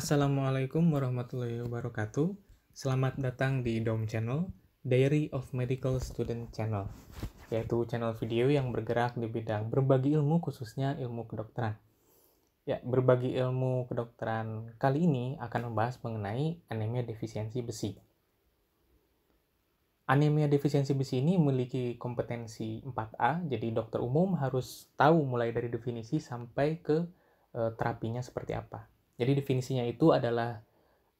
Assalamualaikum warahmatullahi wabarakatuh. Selamat datang di DOM Channel, Diary of Medical Student Channel, yaitu channel video yang bergerak di bidang berbagi ilmu khususnya ilmu kedokteran. Ya, berbagi ilmu kedokteran kali ini akan membahas mengenai anemia defisiensi besi. Anemia defisiensi besi ini memiliki kompetensi 4A, jadi dokter umum harus tahu mulai dari definisi sampai ke eh, terapinya seperti apa. Jadi definisinya itu adalah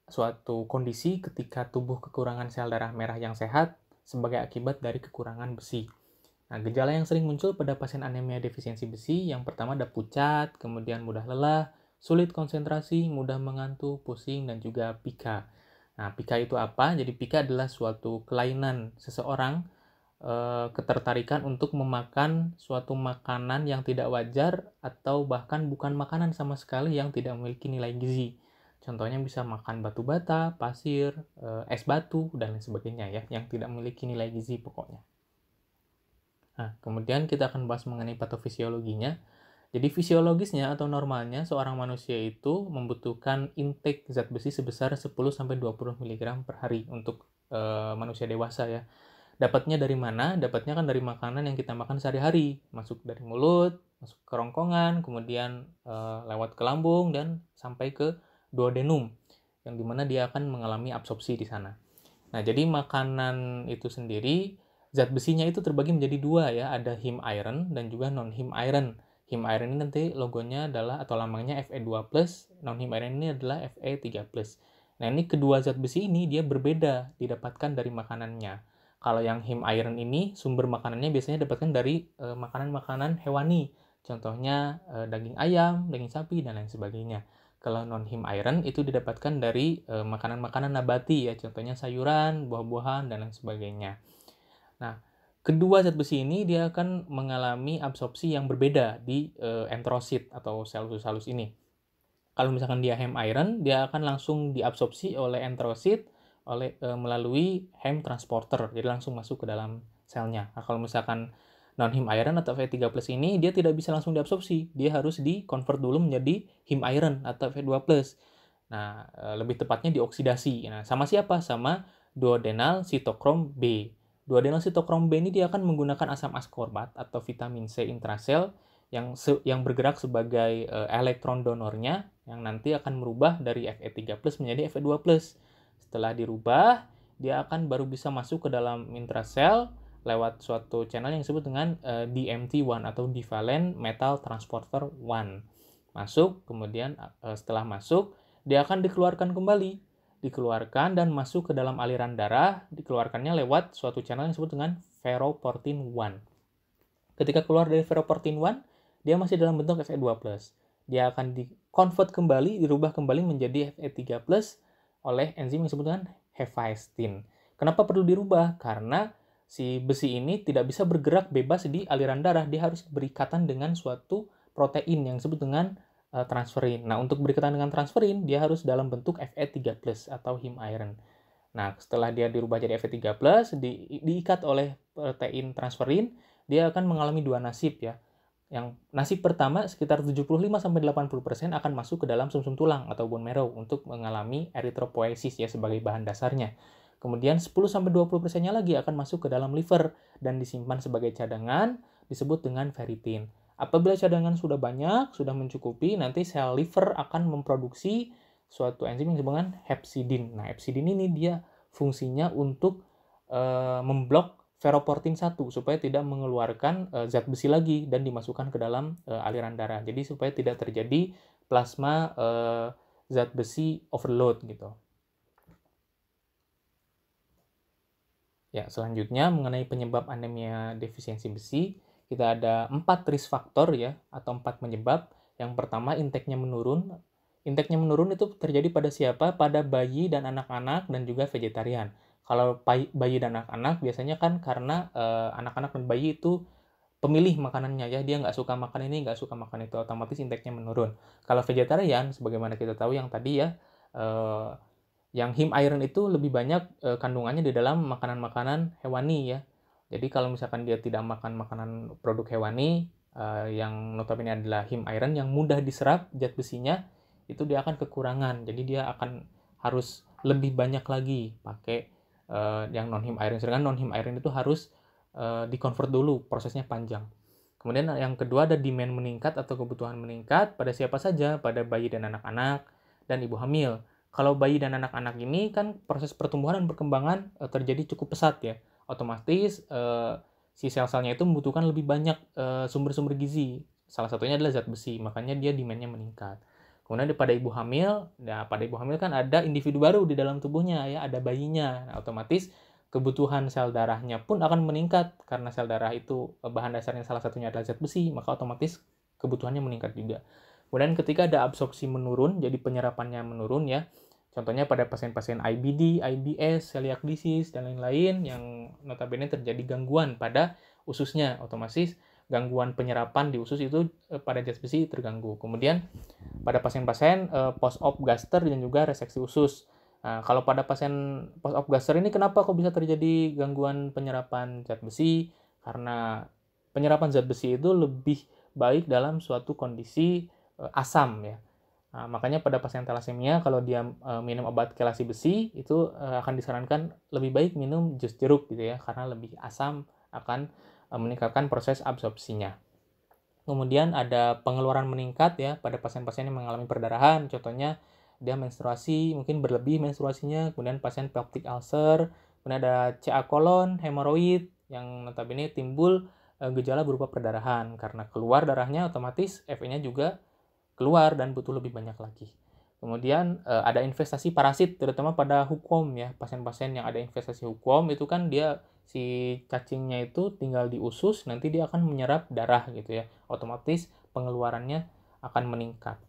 suatu kondisi ketika tubuh kekurangan sel darah merah yang sehat sebagai akibat dari kekurangan besi. Nah, gejala yang sering muncul pada pasien anemia defisiensi besi yang pertama ada pucat, kemudian mudah lelah, sulit konsentrasi, mudah mengantuk, pusing, dan juga pika. Nah, pika itu apa? Jadi pika adalah suatu kelainan seseorang Eh, ketertarikan untuk memakan suatu makanan yang tidak wajar atau bahkan bukan makanan sama sekali yang tidak memiliki nilai gizi. Contohnya bisa makan batu bata, pasir, eh, es batu, dan lain sebagainya ya, yang tidak memiliki nilai gizi pokoknya. Nah, kemudian kita akan bahas mengenai patofisiologinya. Jadi fisiologisnya atau normalnya seorang manusia itu membutuhkan intake zat besi sebesar 10-20 mg per hari untuk uh, manusia dewasa ya dapatnya dari mana? Dapatnya kan dari makanan yang kita makan sehari-hari, masuk dari mulut, masuk ke rongkongan, kemudian e, lewat ke lambung dan sampai ke duodenum, yang dimana dia akan mengalami absorpsi di sana. Nah, jadi makanan itu sendiri zat besinya itu terbagi menjadi dua ya, ada him iron dan juga non him iron. Him iron ini nanti logonya adalah atau lambangnya Fe2+, non him iron ini adalah Fe3+. Nah, ini kedua zat besi ini dia berbeda didapatkan dari makanannya. Kalau yang him iron ini sumber makanannya biasanya dapatkan dari eh, makanan-makanan hewani, contohnya eh, daging ayam, daging sapi dan lain sebagainya. Kalau non him iron itu didapatkan dari eh, makanan-makanan nabati ya, contohnya sayuran, buah-buahan dan lain sebagainya. Nah, kedua zat besi ini dia akan mengalami absorpsi yang berbeda di entrosit atau sel usus halus ini. Kalau misalkan dia hem iron, dia akan langsung diabsorpsi oleh entrosit oleh e, melalui hem transporter. Jadi langsung masuk ke dalam selnya. Nah, kalau misalkan non hem iron atau Fe3+ ini dia tidak bisa langsung diabsorpsi. Dia harus convert dulu menjadi hem iron atau Fe2+. Nah, e, lebih tepatnya dioksidasi. Nah, sama siapa? Sama duodenal sitokrom B. Duodenal sitokrom B ini dia akan menggunakan asam askorbat atau vitamin C intrasel yang se yang bergerak sebagai e, elektron donornya yang nanti akan merubah dari Fe3+ menjadi Fe2+. Setelah dirubah, dia akan baru bisa masuk ke dalam intrasel lewat suatu channel yang disebut dengan uh, eh, DMT1 atau divalent metal transporter 1. Masuk, kemudian uh, setelah masuk dia akan dikeluarkan kembali, dikeluarkan dan masuk ke dalam aliran darah, dikeluarkannya lewat suatu channel yang disebut dengan ferroportin 1. Ketika keluar dari ferroportin 1, dia masih dalam bentuk Fe2+. Dia akan di-convert kembali, dirubah kembali menjadi Fe3+ oleh enzim yang disebut dengan Kenapa perlu dirubah? Karena si besi ini tidak bisa bergerak bebas di aliran darah, dia harus berikatan dengan suatu protein yang disebut dengan uh, eh, transferin. Nah, untuk berikatan dengan transferin, dia harus dalam bentuk Fe3+ atau heme iron. Nah, setelah dia dirubah jadi Fe3+, di, diikat oleh protein transferin, dia akan mengalami dua nasib ya yang nasi pertama sekitar 75 80% akan masuk ke dalam sumsum -sum tulang atau bone marrow untuk mengalami eritropoiesis ya sebagai bahan dasarnya. Kemudian 10 20%-nya lagi akan masuk ke dalam liver dan disimpan sebagai cadangan disebut dengan ferritin. Apabila cadangan sudah banyak, sudah mencukupi, nanti sel liver akan memproduksi suatu enzim yang disebut dengan hepsidin. Nah, hepsidin ini dia fungsinya untuk e, memblok ferroportin 1 supaya tidak mengeluarkan uh, zat besi lagi dan dimasukkan ke dalam uh, aliran darah. Jadi supaya tidak terjadi plasma uh, zat besi overload gitu. Ya, selanjutnya mengenai penyebab anemia defisiensi besi, kita ada empat risk faktor ya atau empat penyebab. Yang pertama intake nya menurun. intake nya menurun itu terjadi pada siapa? Pada bayi dan anak-anak dan juga vegetarian. Kalau bayi dan anak-anak biasanya kan karena anak eh, anak-anak dan bayi itu pemilih makanannya ya dia nggak suka makan ini nggak suka makan itu otomatis indeksnya menurun kalau vegetarian sebagaimana kita tahu yang tadi ya uh, yang him iron itu lebih banyak uh, kandungannya di dalam makanan-makanan hewani ya jadi kalau misalkan dia tidak makan makanan produk hewani uh, yang notabene adalah him iron yang mudah diserap zat besinya itu dia akan kekurangan jadi dia akan harus lebih banyak lagi pakai uh, yang non him iron sedangkan non him iron itu harus uh, eh, dikonvert dulu prosesnya panjang kemudian yang kedua ada demand meningkat atau kebutuhan meningkat pada siapa saja pada bayi dan anak-anak dan ibu hamil kalau bayi dan anak-anak ini kan proses pertumbuhan dan perkembangan uh, terjadi cukup pesat ya otomatis uh, si sel-selnya itu membutuhkan lebih banyak sumber-sumber uh, gizi salah satunya adalah zat besi makanya dia demandnya meningkat Kemudian pada ibu hamil, nah pada ibu hamil kan ada individu baru di dalam tubuhnya ya, ada bayinya. Nah, otomatis kebutuhan sel darahnya pun akan meningkat karena sel darah itu e, bahan dasarnya salah satunya adalah zat besi, maka otomatis kebutuhannya meningkat juga. Kemudian ketika ada absorpsi menurun, jadi penyerapannya menurun ya. Contohnya pada pasien-pasien IBD, IBS, celiac disease dan lain-lain yang notabene terjadi gangguan pada ususnya otomatis gangguan penyerapan di usus itu eh, pada zat besi terganggu. Kemudian pada pasien-pasien eh, post op gaster dan juga reseksi usus. Nah, kalau pada pasien post op gaster ini kenapa kok bisa terjadi gangguan penyerapan zat besi? Karena penyerapan zat besi itu lebih baik dalam suatu kondisi eh, asam ya. Nah, makanya pada pasien talasemia kalau dia minum obat kelasi besi itu akan disarankan lebih baik minum jus jeruk gitu ya karena lebih asam akan Eh, meningkatkan proses absorpsinya. Kemudian ada pengeluaran meningkat ya pada pasien-pasien yang mengalami perdarahan, contohnya dia menstruasi, mungkin berlebih menstruasinya, kemudian pasien peptic ulcer, kemudian ada CA kolon, hemoroid, yang notabene timbul eh, gejala berupa perdarahan. Karena keluar darahnya otomatis FE-nya juga keluar dan butuh lebih banyak lagi. Kemudian uh, ada investasi parasit terutama pada hukum ya. Pasien-pasien yang ada investasi hukum itu kan dia si cacingnya itu tinggal di usus nanti dia akan menyerap darah gitu ya. Otomatis pengeluarannya akan meningkat.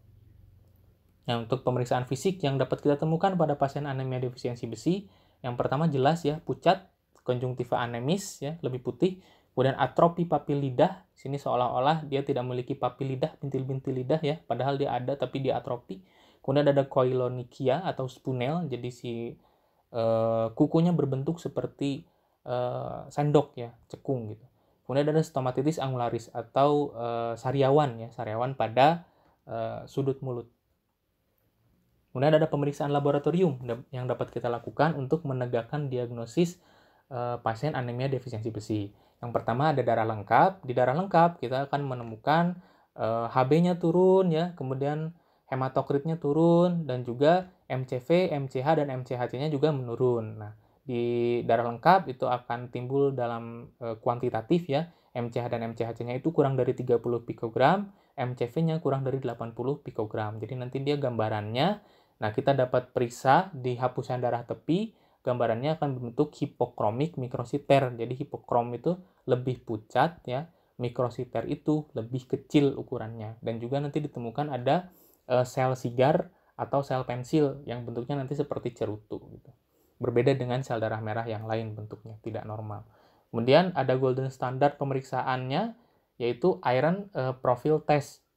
Nah, untuk pemeriksaan fisik yang dapat kita temukan pada pasien anemia defisiensi besi, yang pertama jelas ya pucat, konjungtiva anemis ya, lebih putih. Kemudian atropi papil lidah, sini seolah-olah dia tidak memiliki papil lidah, bintil-bintil lidah ya, padahal dia ada tapi dia atropi. Kemudian ada koilonikia atau spunel, jadi si uh, kukunya berbentuk seperti uh, sendok ya, cekung gitu. Kemudian ada stomatitis angularis atau uh, sariawan ya, sariawan pada uh, sudut mulut. Kemudian ada pemeriksaan laboratorium yang dapat kita lakukan untuk menegakkan diagnosis uh, pasien anemia defisiensi besi. Yang pertama ada darah lengkap. Di darah lengkap kita akan menemukan uh, HB-nya turun ya, kemudian hematokritnya turun dan juga MCV, MCH dan MCHC-nya juga menurun. Nah, di darah lengkap itu akan timbul dalam e, kuantitatif ya. MCH dan MCHC-nya itu kurang dari 30 pikogram, MCV-nya kurang dari 80 pikogram. Jadi nanti dia gambarannya, nah kita dapat periksa di hapusan darah tepi, gambarannya akan bentuk hipokromik mikrositer. Jadi hipokrom itu lebih pucat ya, mikrositer itu lebih kecil ukurannya. Dan juga nanti ditemukan ada Eh, sel sigar atau sel pensil yang bentuknya nanti seperti cerutu gitu. Berbeda dengan sel darah merah yang lain bentuknya tidak normal. Kemudian ada golden standard pemeriksaannya yaitu iron uh, eh, profile test.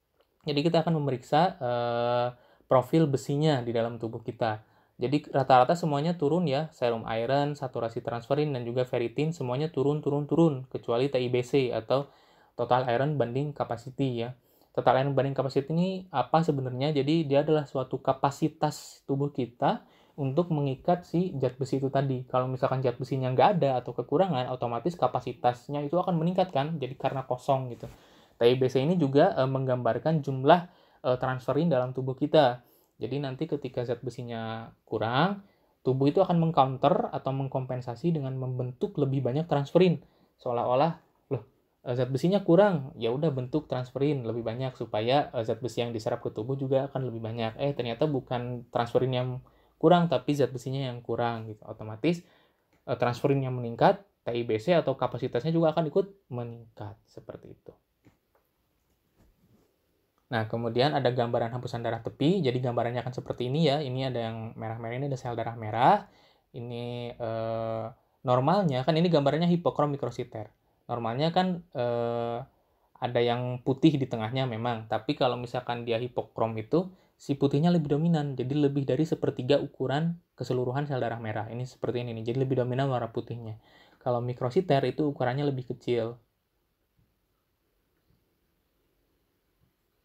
Jadi kita akan memeriksa uh, profil besinya di dalam tubuh kita. Jadi rata-rata semuanya turun ya, serum iron, saturasi transferin, dan juga ferritin semuanya turun, turun, turun, kecuali TIBC atau total iron banding capacity ya total lain banding kapasitas ini apa sebenarnya? Jadi dia adalah suatu kapasitas tubuh kita untuk mengikat si zat besi itu tadi. Kalau misalkan zat besinya nggak ada atau kekurangan, otomatis kapasitasnya itu akan meningkatkan. jadi karena kosong gitu. TIBC ini juga e, menggambarkan jumlah e, transferin dalam tubuh kita. Jadi nanti ketika zat besinya kurang, tubuh itu akan mengcounter atau mengkompensasi dengan membentuk lebih banyak transferin. Seolah-olah Eh, zat besinya kurang ya udah bentuk transferin lebih banyak supaya eh, zat besi yang diserap ke tubuh juga akan lebih banyak eh ternyata bukan transferin yang kurang tapi zat besinya yang kurang gitu otomatis eh, transferin yang meningkat TIBC atau kapasitasnya juga akan ikut meningkat seperti itu Nah, kemudian ada gambaran hapusan darah tepi. Jadi gambarannya akan seperti ini ya. Ini ada yang merah-merah ini ada sel darah merah. Ini eh, normalnya kan ini gambarannya hipokrom mikrositer normalnya kan eh, ada yang putih di tengahnya memang, tapi kalau misalkan dia hipokrom itu si putihnya lebih dominan, jadi lebih dari sepertiga ukuran keseluruhan sel darah merah. Ini seperti ini nih, jadi lebih dominan warna putihnya. Kalau mikrositer itu ukurannya lebih kecil.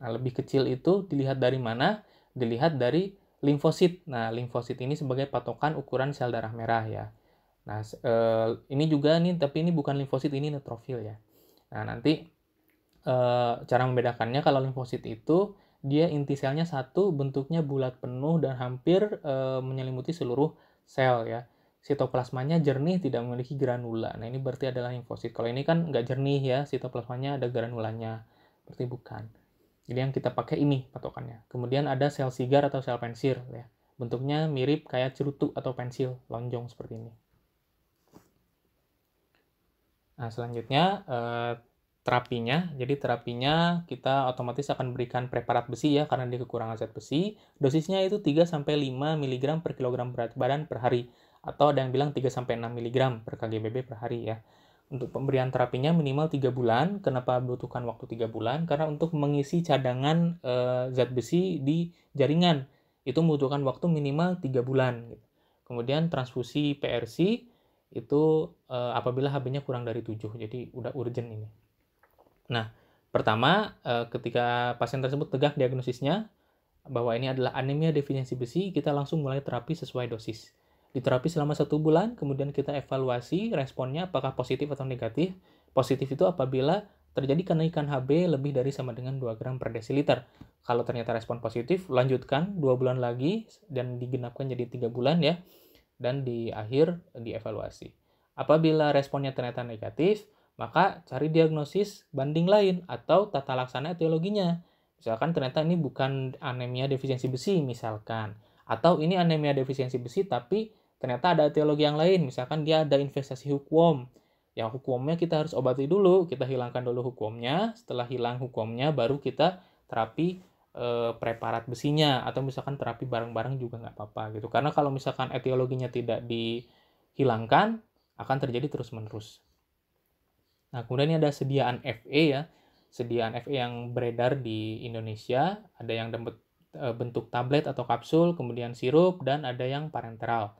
Nah, lebih kecil itu dilihat dari mana? Dilihat dari limfosit. Nah, limfosit ini sebagai patokan ukuran sel darah merah ya. Nah, eh, ini juga nih, tapi ini bukan limfosit, ini neutrofil ya. Nah, nanti eh, cara membedakannya kalau limfosit itu dia inti selnya satu, bentuknya bulat penuh dan hampir eh, menyelimuti seluruh sel ya. Sitoplasmanya jernih tidak memiliki granula. Nah, ini berarti adalah limfosit. Kalau ini kan nggak jernih ya, sitoplasmanya ada granulanya. Berarti bukan. Jadi yang kita pakai ini patokannya. Kemudian ada sel sigar atau sel pensil ya. Bentuknya mirip kayak cerutu atau pensil, lonjong seperti ini. Nah, selanjutnya eh, terapinya. Jadi terapinya kita otomatis akan berikan preparat besi ya karena dia kekurangan zat besi. Dosisnya itu 3 sampai 5 mg per kilogram berat badan per hari atau ada yang bilang 3 sampai 6 mg per kgbb per hari ya. Untuk pemberian terapinya minimal 3 bulan. Kenapa butuhkan waktu 3 bulan? Karena untuk mengisi cadangan e, zat besi di jaringan itu membutuhkan waktu minimal 3 bulan Kemudian transfusi PRC itu uh, apabila HB-nya kurang dari 7. Jadi udah urgent ini. Nah, pertama uh, ketika pasien tersebut tegak diagnosisnya bahwa ini adalah anemia defisiensi besi, kita langsung mulai terapi sesuai dosis. Diterapi selama satu bulan, kemudian kita evaluasi responnya apakah positif atau negatif. Positif itu apabila terjadi kenaikan HB lebih dari sama dengan 2 gram per desiliter. Kalau ternyata respon positif, lanjutkan dua bulan lagi dan digenapkan jadi tiga bulan ya dan di akhir dievaluasi. Apabila responnya ternyata negatif, maka cari diagnosis banding lain atau tata laksana etiologinya. Misalkan ternyata ini bukan anemia defisiensi besi misalkan, atau ini anemia defisiensi besi tapi ternyata ada etiologi yang lain, misalkan dia ada investasi hukum. Yang hukumnya kita harus obati dulu, kita hilangkan dulu hukumnya, setelah hilang hukumnya baru kita terapi Eh, preparat besinya atau misalkan terapi bareng-bareng juga nggak apa-apa gitu karena kalau misalkan etiologinya tidak dihilangkan akan terjadi terus-menerus nah kemudian ini ada sediaan FE ya sediaan FE yang beredar di Indonesia ada yang eh, bentuk tablet atau kapsul kemudian sirup dan ada yang parenteral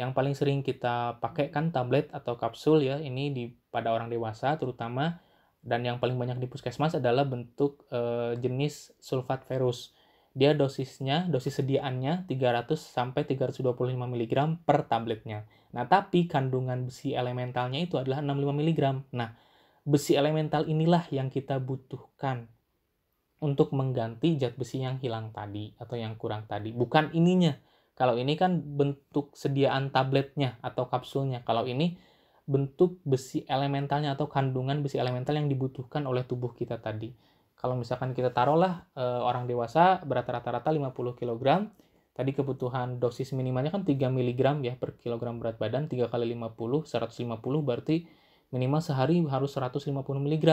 yang paling sering kita pakai kan tablet atau kapsul ya ini di pada orang dewasa terutama dan yang paling banyak di puskesmas adalah bentuk e, jenis sulfat ferus. Dia dosisnya, dosis sediaannya 300 sampai 325 mg per tabletnya. Nah, tapi kandungan besi elementalnya itu adalah 65 mg. Nah, besi elemental inilah yang kita butuhkan untuk mengganti zat besi yang hilang tadi atau yang kurang tadi, bukan ininya. Kalau ini kan bentuk sediaan tabletnya atau kapsulnya. Kalau ini bentuk besi elementalnya atau kandungan besi elemental yang dibutuhkan oleh tubuh kita tadi. Kalau misalkan kita taruhlah e, orang dewasa berat rata-rata 50 kg, tadi kebutuhan dosis minimalnya kan 3 mg ya per kilogram berat badan 3 kali 50 150 berarti minimal sehari harus 150 mg.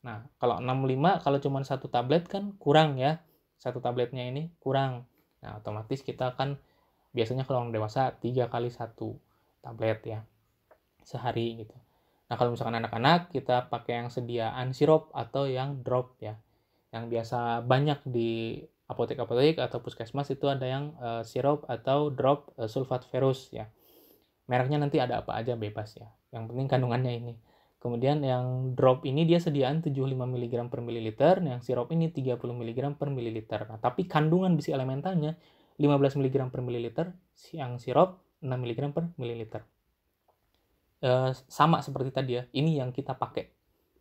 Nah, kalau 65 kalau cuma satu tablet kan kurang ya. Satu tabletnya ini kurang. Nah, otomatis kita akan biasanya kalau orang dewasa 3 kali 1 tablet ya sehari gitu. Nah kalau misalkan anak-anak kita pakai yang sediaan sirup atau yang drop ya, yang biasa banyak di apotek-apotek atau puskesmas itu ada yang uh, sirup atau drop uh, sulfat ferus ya. Mereknya nanti ada apa aja bebas ya. Yang penting kandungannya ini. Kemudian yang drop ini dia sediaan 75 mg per mililiter, nah yang sirup ini 30 mg per mililiter. Nah, tapi kandungan besi elementalnya 15 mg per mililiter, yang sirup 6 mg per mililiter. Eh, sama seperti tadi ya ini yang kita pakai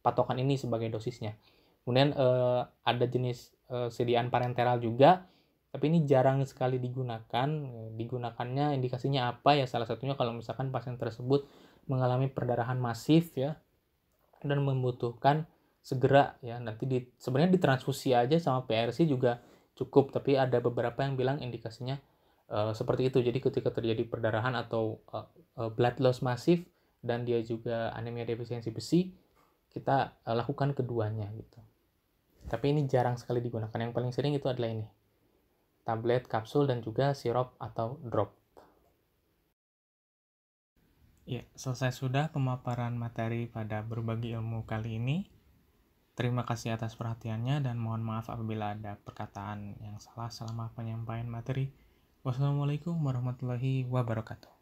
patokan ini sebagai dosisnya kemudian uh, ada jenis uh, sediaan parenteral juga tapi ini jarang sekali digunakan digunakannya indikasinya apa ya salah satunya kalau misalkan pasien tersebut mengalami perdarahan masif ya dan membutuhkan segera ya nanti di sebenarnya ditransfusi aja sama PRC juga cukup tapi ada beberapa yang bilang indikasinya uh, seperti itu jadi ketika terjadi perdarahan atau uh, uh, blood loss masif dan dia juga anemia defisiensi besi, kita uh, lakukan keduanya gitu. Tapi ini jarang sekali digunakan. Yang paling sering itu adalah ini. Tablet, kapsul dan juga sirup atau drop. Ya, selesai sudah pemaparan materi pada berbagi ilmu kali ini. Terima kasih atas perhatiannya dan mohon maaf apabila ada perkataan yang salah selama penyampaian materi. Wassalamualaikum warahmatullahi wabarakatuh.